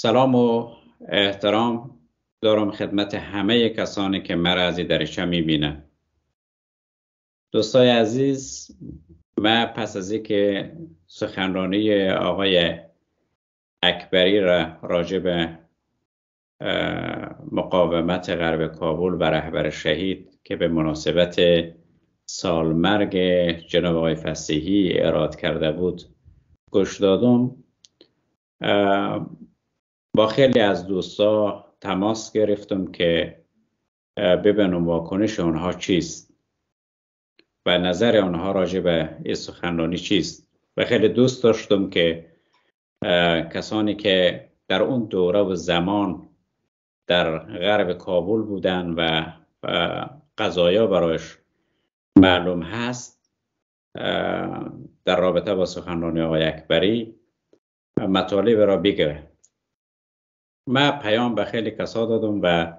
سلام و احترام دارم خدمت همه کسانی که مرا از دریچه میبینه دوستای عزیز من پس از اینکه سخنرانی آقای اکبری را راجع به مقاومت غرب کابل و رهبر شهید که به مناسبت سالمرگ جناب آقای فسیحی اراد کرده بود گوش دادم با خیلی از دوستا تماس گرفتم که ببینم واکنش آنها چیست و نظر آنها راجع به این سخنرانی چیست و خیلی دوست داشتم که کسانی که در اون دوره و زمان در غرب کابل بودن و قضایا برایش معلوم هست در رابطه با سخنرانی آقای اکبری مطالب را بگه من پیام به خیلی کسا دادم و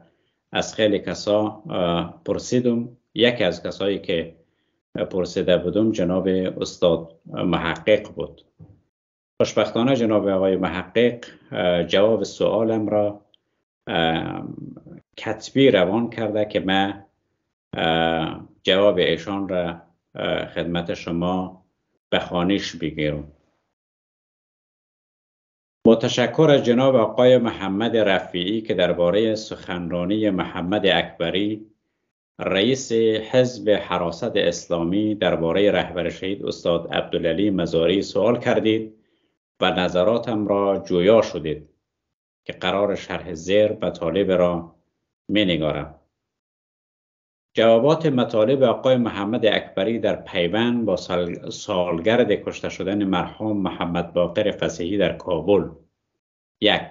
از خیلی کسا پرسیدم یکی از کسایی که پرسیده بودم جناب استاد محقق بود خوشبختانه جناب آقای محقق جواب سوالم را کتبی روان کرده که من جواب ایشان را خدمت شما به خانش بگیرم با تشکر از جناب آقای محمد رفیعی که درباره سخنرانی محمد اکبری رئیس حزب حراست اسلامی درباره رهبر شهید استاد عبدالعلی مزاری سوال کردید و نظراتم را جویا شدید که قرار شرح زیر و طالب را می جوابات مطالب آقای محمد اکبری در پیوند با سال، سالگرد کشته شدن مرحوم محمد باقر فسیحی در کابل یک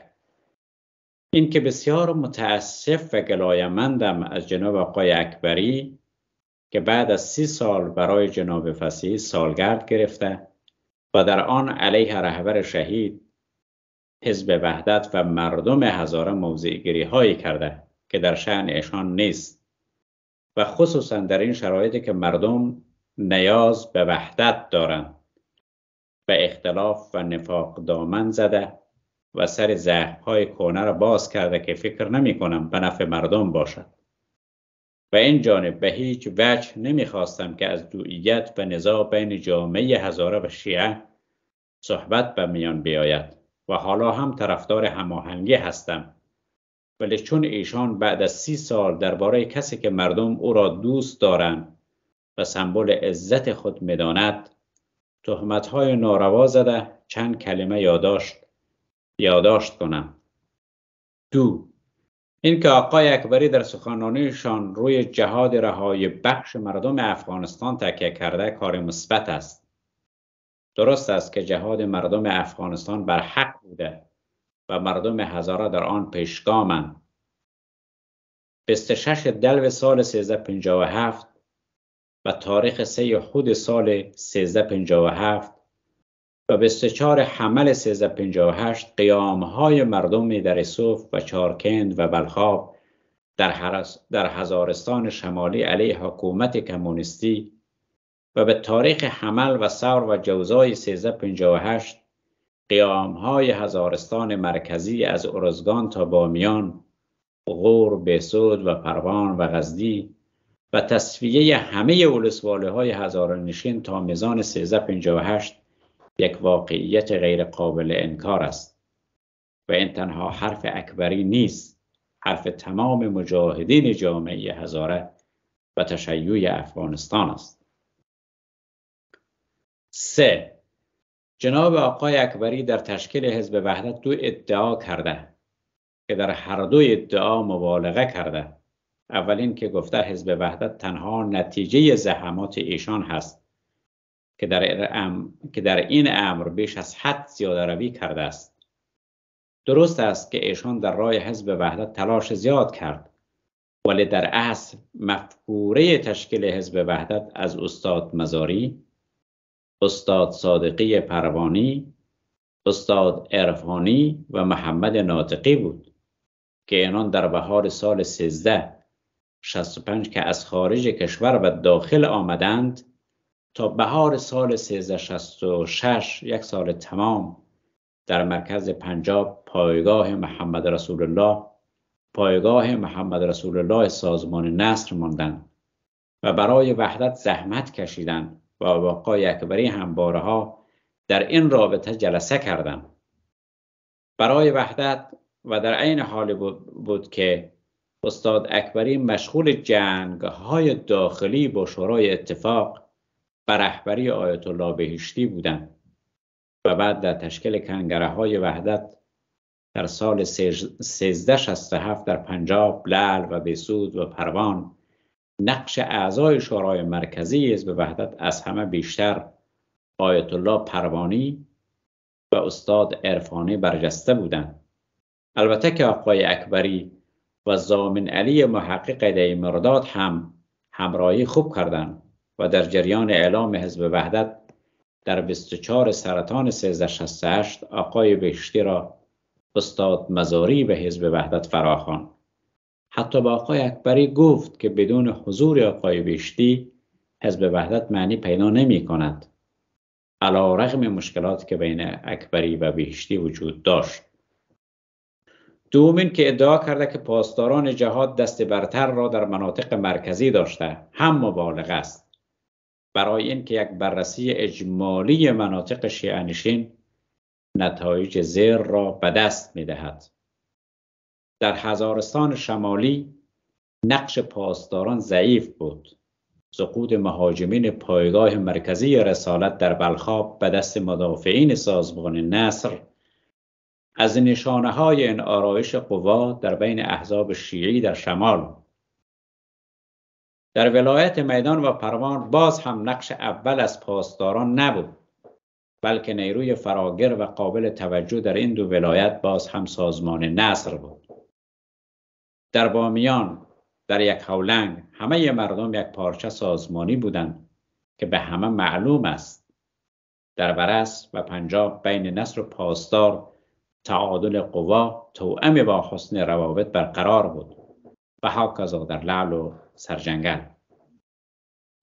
این که بسیار متاسف و گلایمندم از جناب آقای اکبری که بعد از سی سال برای جناب فسیحی سالگرد گرفته و در آن علیه رهبر شهید حزب وحدت و مردم هزاره موزیگری هایی کرده که در شعن ایشان نیست و خصوصا در این شرایطی که مردم نیاز به وحدت دارند به اختلاف و نفاق دامن زده و سر زخم های کونه را باز کرده که فکر نمی کنم به نفع مردم باشد و این جانب به هیچ وجه نمیخواستم که از دوئیت و نزاع بین جامعه هزاره و شیعه صحبت به میان بیاید و حالا هم طرفدار هماهنگی هستم ولی چون ایشان بعد از سی سال درباره کسی که مردم او را دوست دارند و سمبل عزت خود میداند تهمتهای ناروا زده چند کلمه یادداشت یادداشت کنم دو اینکه آقای اکبری در سخنرانیشان روی جهاد رهای بخش مردم افغانستان تکیه کرده کار مثبت است درست است که جهاد مردم افغانستان بر حق بوده و مردم هزاره در آن پیشگامند 26 دلو سال 1357 و تاریخ 3 خود سال 1357 و 24 حمل 1358 قیام های مردم در اصوف و چارکند و بلخاب در, در هزارستان شمالی علیه حکومت کمونیستی و به تاریخ حمل و سر و جوزای 1358 قیام های هزارستان مرکزی از ارزگان تا بامیان غور، بهسود و پروان و غزدی و تصفیه همه اولسواله های هزارنشین تا میزان 1358 یک واقعیت غیر قابل انکار است و این تنها حرف اکبری نیست حرف تمام مجاهدین جامعه هزاره و تشیع افغانستان است سه جناب آقای اکبری در تشکیل حزب وحدت دو ادعا کرده که در هر دو ادعا مبالغه کرده اولین که گفته حزب وحدت تنها نتیجه زحمات ایشان هست که در, ام... که در این امر بیش از حد زیاده روی کرده است درست است که ایشان در راه حزب وحدت تلاش زیاد کرد ولی در اصل مفکوره تشکیل حزب وحدت از استاد مزاری استاد صادقی پروانی استاد عرفانی و محمد ناطقی بود که اینان در بهار سال 13 که از خارج کشور و داخل آمدند تا بهار سال 1366 یک سال تمام در مرکز پنجاب پایگاه محمد رسول الله پایگاه محمد رسول الله سازمان نصر ماندند و برای وحدت زحمت کشیدند و آقای اکبری هم بارها در این رابطه جلسه کردند برای وحدت و در عین حال بود که استاد اکبری مشغول جنگ های داخلی با شورای اتفاق به رهبری آیت الله بهشتی بودند و بعد در تشکیل کنگره های وحدت در سال 1367 در پنجاب، لعل و بسود و پروان نقش اعضای شورای مرکزی حزب وحدت از همه بیشتر آیت الله پروانی و استاد عرفانی برجسته بودند البته که آقای اکبری و زامن علی محقق دی مرداد هم همراهی خوب کردند و در جریان اعلام حزب وحدت در 24 سرطان 1368 آقای بهشتی را استاد مزاری به حزب وحدت فراخواند حتی به آقای اکبری گفت که بدون حضور آقای بهشتی حزب وحدت معنی پیدا نمی کند علا رغم مشکلات که بین اکبری و بهشتی وجود داشت دومین که ادعا کرده که پاسداران جهاد دست برتر را در مناطق مرکزی داشته هم مبالغ است برای اینکه یک بررسی اجمالی مناطق شیعنشین نتایج زیر را به دست می دهد. در هزارستان شمالی نقش پاسداران ضعیف بود سقوط مهاجمین پایگاه مرکزی رسالت در بلخاب به دست مدافعین سازمان نصر از نشانه های این آرایش قوا در بین احزاب شیعی در شمال در ولایت میدان و پروان باز هم نقش اول از پاسداران نبود بلکه نیروی فراگر و قابل توجه در این دو ولایت باز هم سازمان نصر بود در بامیان در یک هولنگ همه مردم یک پارچه سازمانی بودند که به همه معلوم است در برس و پنجاب بین نصر و پاسدار تعادل قوا توأم با حسن روابط برقرار بود و هاکذا در لعل و سرجنگل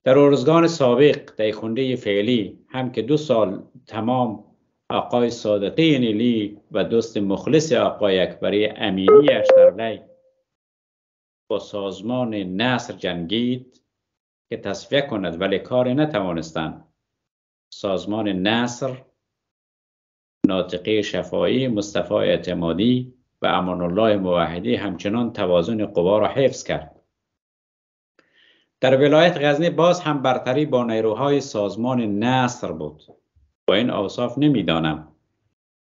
در ارزگان سابق دیخونده فعلی هم که دو سال تمام آقای صادقی نیلی و دوست مخلص آقای اکبری امینیش در با سازمان نصر جنگید که تصفیه کند ولی کاری نتوانستند سازمان نصر ناطقه شفایی مصطفی اعتمادی و امان الله موحدی همچنان توازن قوا را حفظ کرد در ولایت غزنی باز هم برتری با نیروهای سازمان نصر بود با این اوصاف نمیدانم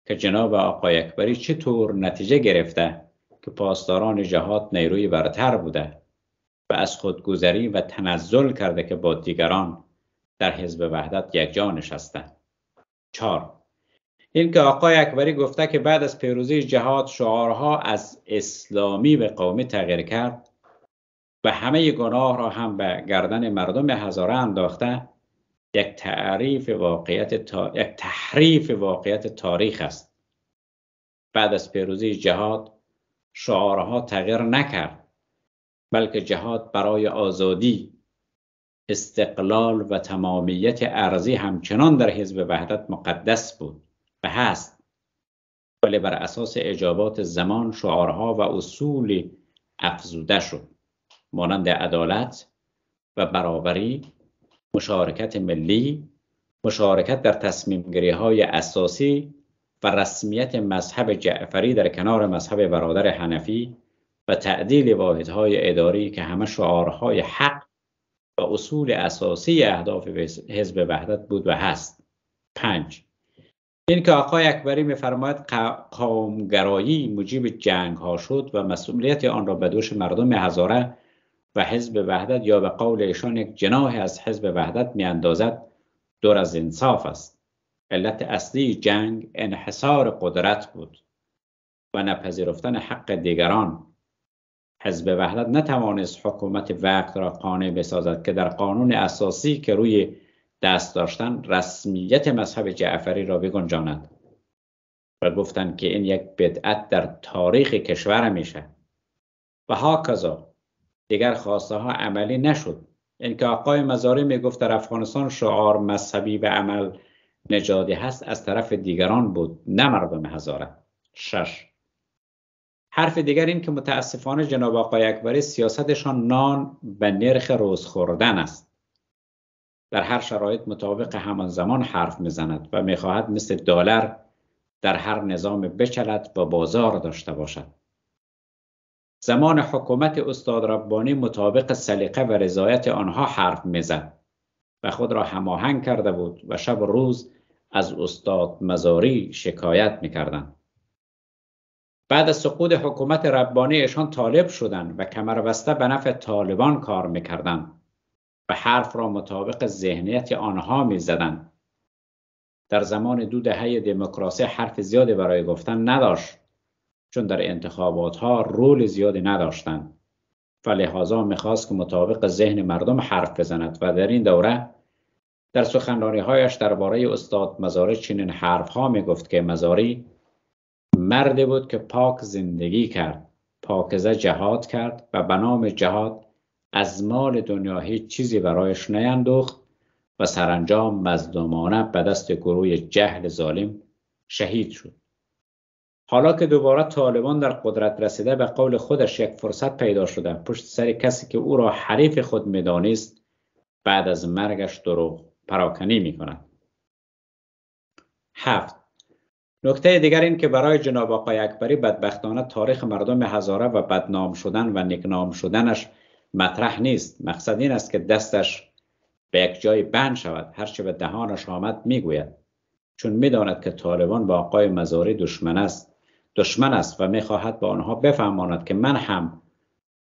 که جناب آقای اکبری چطور نتیجه گرفته که پاسداران جهاد نیروی برتر بوده و از خودگذری و تنزل کرده که با دیگران در حزب وحدت جا نشستن چار این که آقای اکبری گفته که بعد از پیروزی جهاد شعارها از اسلامی به قومی تغییر کرد و همه گناه را هم به گردن مردم هزاره انداخته یک تعریف واقعیت تا... یک تحریف واقعیت تاریخ است بعد از پیروزی جهاد شعارها تغییر نکرد بلکه جهاد برای آزادی استقلال و تمامیت ارزی همچنان در حزب وحدت مقدس بود و هست ولی بر اساس اجابات زمان شعارها و اصول افزوده شد مانند عدالت و برابری مشارکت ملی مشارکت در تصمیم های اساسی و رسمیت مذهب جعفری در کنار مذهب برادر حنفی و تعدیل واحدهای اداری که همه شعارهای حق و اصول اساسی اهداف حزب وحدت بود و هست پنج این که آقای اکبری میفرماید قومگرایی مجیب جنگ ها شد و مسئولیت آن را به دوش مردم هزاره و حزب وحدت یا به قول ایشان یک جناح از حزب وحدت میاندازد دور از انصاف است علت اصلی جنگ انحصار قدرت بود و نپذیرفتن حق دیگران حزب وحدت نتوانست حکومت وقت را قانع بسازد که در قانون اساسی که روی دست داشتن رسمیت مذهب جعفری را بگنجاند و گفتند که این یک بدعت در تاریخ کشور میشه و ها کذا دیگر خواسته ها عملی نشد اینکه آقای مزاری میگفت در افغانستان شعار مذهبی به عمل نجادی هست از طرف دیگران بود نه مردم هزاره شش حرف دیگر این که متاسفانه جناب آقای اکبری سیاستشان نان و نرخ روز خوردن است در هر شرایط مطابق همان زمان حرف میزند و میخواهد مثل دلار در هر نظام بچلد و بازار داشته باشد زمان حکومت استاد ربانی مطابق سلیقه و رضایت آنها حرف میزد و خود را هماهنگ کرده بود و شب و روز از استاد مزاری شکایت میکردند بعد از سقوط حکومت ایشان طالب شدند و کمربسته به نفع طالبان کار میکردند و حرف را مطابق ذهنیت آنها میزدند در زمان دو دهه دموکراسی حرف زیادی برای گفتن نداشت چون در انتخابات ها رول زیادی نداشتند و میخواست که مطابق ذهن مردم حرف بزند و در این دوره در سخنرانی هایش درباره استاد مزاری چنین حرف ها می که مزاری مردی بود که پاک زندگی کرد پاکزه جهاد کرد و به نام جهاد از مال دنیا هیچ چیزی برایش نیندوخت و سرانجام مزدومانه به دست گروه جهل ظالم شهید شد حالا که دوباره طالبان در قدرت رسیده به قول خودش یک فرصت پیدا شده پشت سر کسی که او را حریف خود میدانست بعد از مرگش دروغ پراکنی می کند. هفت نکته دیگر این که برای جناب آقای اکبری بدبختانه تاریخ مردم هزاره و بدنام شدن و نکنام شدنش مطرح نیست مقصد این است که دستش به یک جای بند شود هرچه به دهانش آمد میگوید چون میداند که طالبان با آقای مزاری دشمن است دشمن است و میخواهد به آنها بفهماند که من هم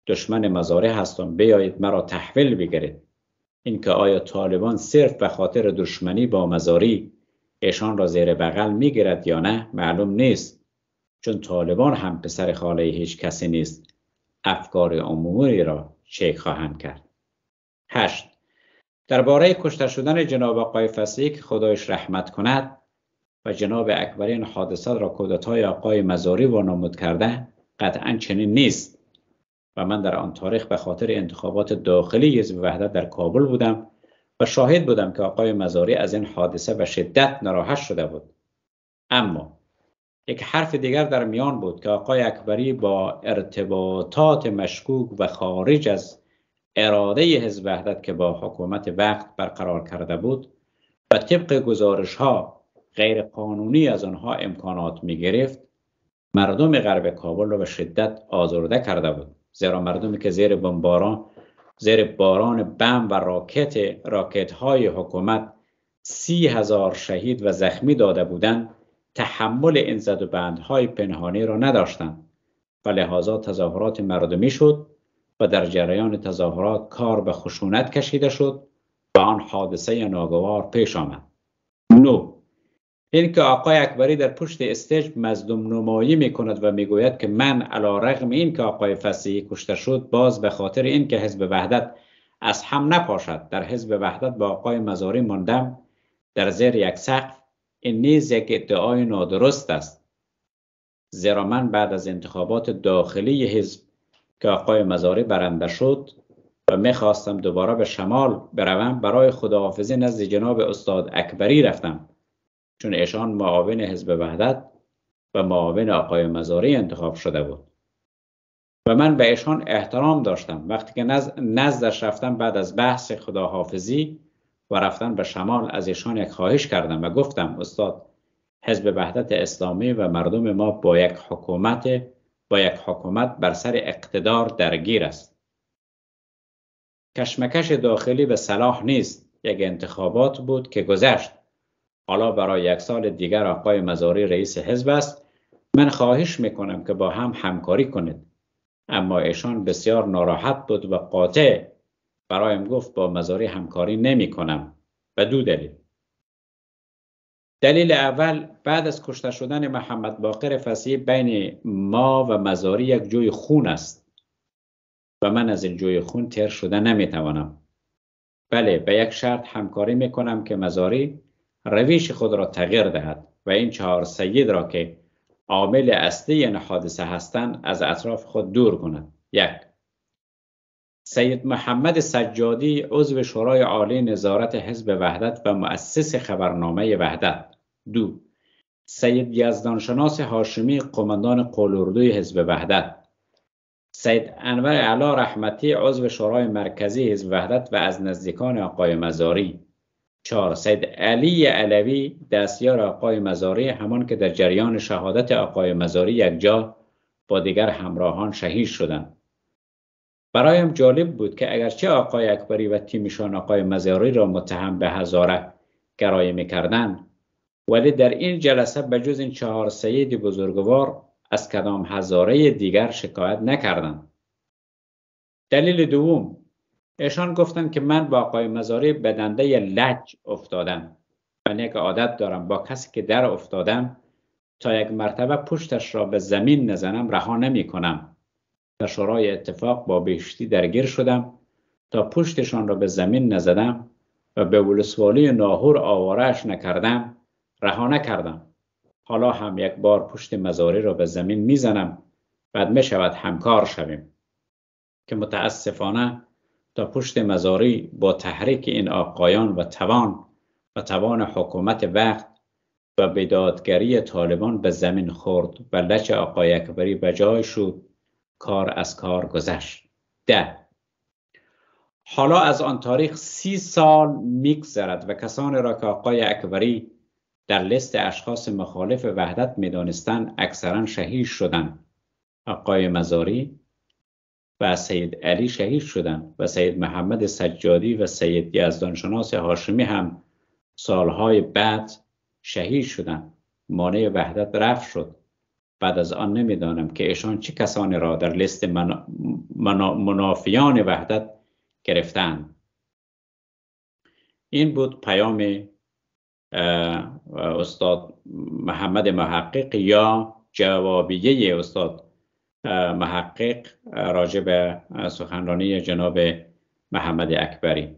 دشمن مزارع هستم بیایید مرا تحویل بگیرید اینکه آیا طالبان صرف به خاطر دشمنی با مزاری ایشان را زیر بغل میگیرد یا نه معلوم نیست چون طالبان هم پسر خاله هیچ کسی نیست افکار عمومی را چیک خواهند کرد هشت درباره کشته شدن جناب آقای فسیح خدایش رحمت کند و جناب اکبری این حادثه را کودتای آقای مزاری وانمود کرده قطعا چنین نیست و من در آن تاریخ به خاطر انتخابات داخلی حزب وحدت در کابل بودم و شاهد بودم که آقای مزاری از این حادثه به شدت ناراحت شده بود اما یک حرف دیگر در میان بود که آقای اکبری با ارتباطات مشکوک و خارج از اراده حزب وحدت که با حکومت وقت برقرار کرده بود و طبق گزارش ها قانونی از آنها امکانات می گرفت مردم غرب کابل را به شدت آزرده کرده بود زیرا مردمی که زیر بمباران زیر باران بم و راکت راکت های حکومت سی هزار شهید و زخمی داده بودند تحمل این زد و های پنهانی را نداشتند و لحاظا تظاهرات مردمی شد و در جریان تظاهرات کار به خشونت کشیده شد و آن حادثه ناگوار پیش آمد نو که آقای اکبری در پشت استیج مظلوم نمایی می کند و میگوید که من علا رغم این که آقای فسیحی کشته شد باز به خاطر این اینکه حزب وحدت از هم نپاشد در حزب وحدت با آقای مزاری ماندم در زیر یک سقف این نیز یک ادعای نادرست است زیرا من بعد از انتخابات داخلی حزب که آقای مزاری برنده شد و میخواستم دوباره به شمال بروم برای خداحافظی نزد جناب استاد اکبری رفتم چون ایشان معاون حزب وحدت و معاون آقای مزاری انتخاب شده بود و من به ایشان احترام داشتم وقتی که نزد، نزدش رفتم بعد از بحث خداحافظی و رفتن به شمال از ایشان یک خواهش کردم و گفتم استاد حزب وحدت اسلامی و مردم ما با یک حکومت با یک حکومت بر سر اقتدار درگیر است کشمکش داخلی به صلاح نیست یک انتخابات بود که گذشت حالا برای یک سال دیگر آقای مزاری رئیس حزب است من خواهش میکنم که با هم همکاری کنید اما ایشان بسیار ناراحت بود و قاطع برایم گفت با مزاری همکاری نمی کنم به دو دلیل دلیل اول بعد از کشته شدن محمد باقر فصی بین ما و مزاری یک جوی خون است و من از این جوی خون تر شده نمیتوانم بله به یک شرط همکاری میکنم که مزاری رویش خود را تغییر دهد و این چهار سید را که عامل اصلی این یعنی حادثه هستند از اطراف خود دور کند یک سید محمد سجادی عضو شورای عالی نظارت حزب وحدت و مؤسس خبرنامه وحدت دو سید یزدانشناس هاشمی قماندان قلوردوی حزب وحدت سید انور علا رحمتی عضو شورای مرکزی حزب وحدت و از نزدیکان آقای مزاری 4 سید علی علوی دستیار آقای مزاری همان که در جریان شهادت آقای مزاری یک جا با دیگر همراهان شهید شدند برایم جالب بود که اگرچه آقای اکبری و تیمشان آقای مزاری را متهم به هزاره گرایه میکردن ولی در این جلسه به جز این چهار سید بزرگوار از کدام هزاره دیگر شکایت نکردند دلیل دوم ایشان گفتن که من با آقای مزاری بدنده دنده لج افتادم من یک عادت دارم با کسی که در افتادم تا یک مرتبه پشتش را به زمین نزنم رها نمی کنم در شورای اتفاق با بهشتی درگیر شدم تا پشتشان را به زمین نزدم و به ولسوالی ناهور آوارش نکردم رها نکردم حالا هم یک بار پشت مزاری را به زمین میزنم بعد می شود همکار شویم که متاسفانه تا پشت مزاری با تحریک این آقایان و توان و توان حکومت وقت و بدادگری طالبان به زمین خورد و لچ آقای اکبری به جای کار از کار گذشت ده حالا از آن تاریخ سی سال میگذرد و کسان را که آقای اکبری در لست اشخاص مخالف وحدت میدانستند اکثرا شهید شدند آقای مزاری و سید علی شهید شدند و سید محمد سجادی و سید یزدانشناس هاشمی هم سالهای بعد شهید شدند مانع وحدت رفت شد بعد از آن نمیدانم که ایشان چه کسانی را در لیست من... منافیان وحدت گرفتند این بود پیام استاد محمد محقق یا جوابیه استاد محقق راجع به سخنرانی جناب محمد اکبری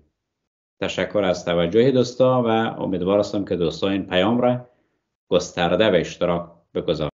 تشکر از توجه دوستا و امیدوار که دوستا این پیام را گسترده به اشتراک بگذارند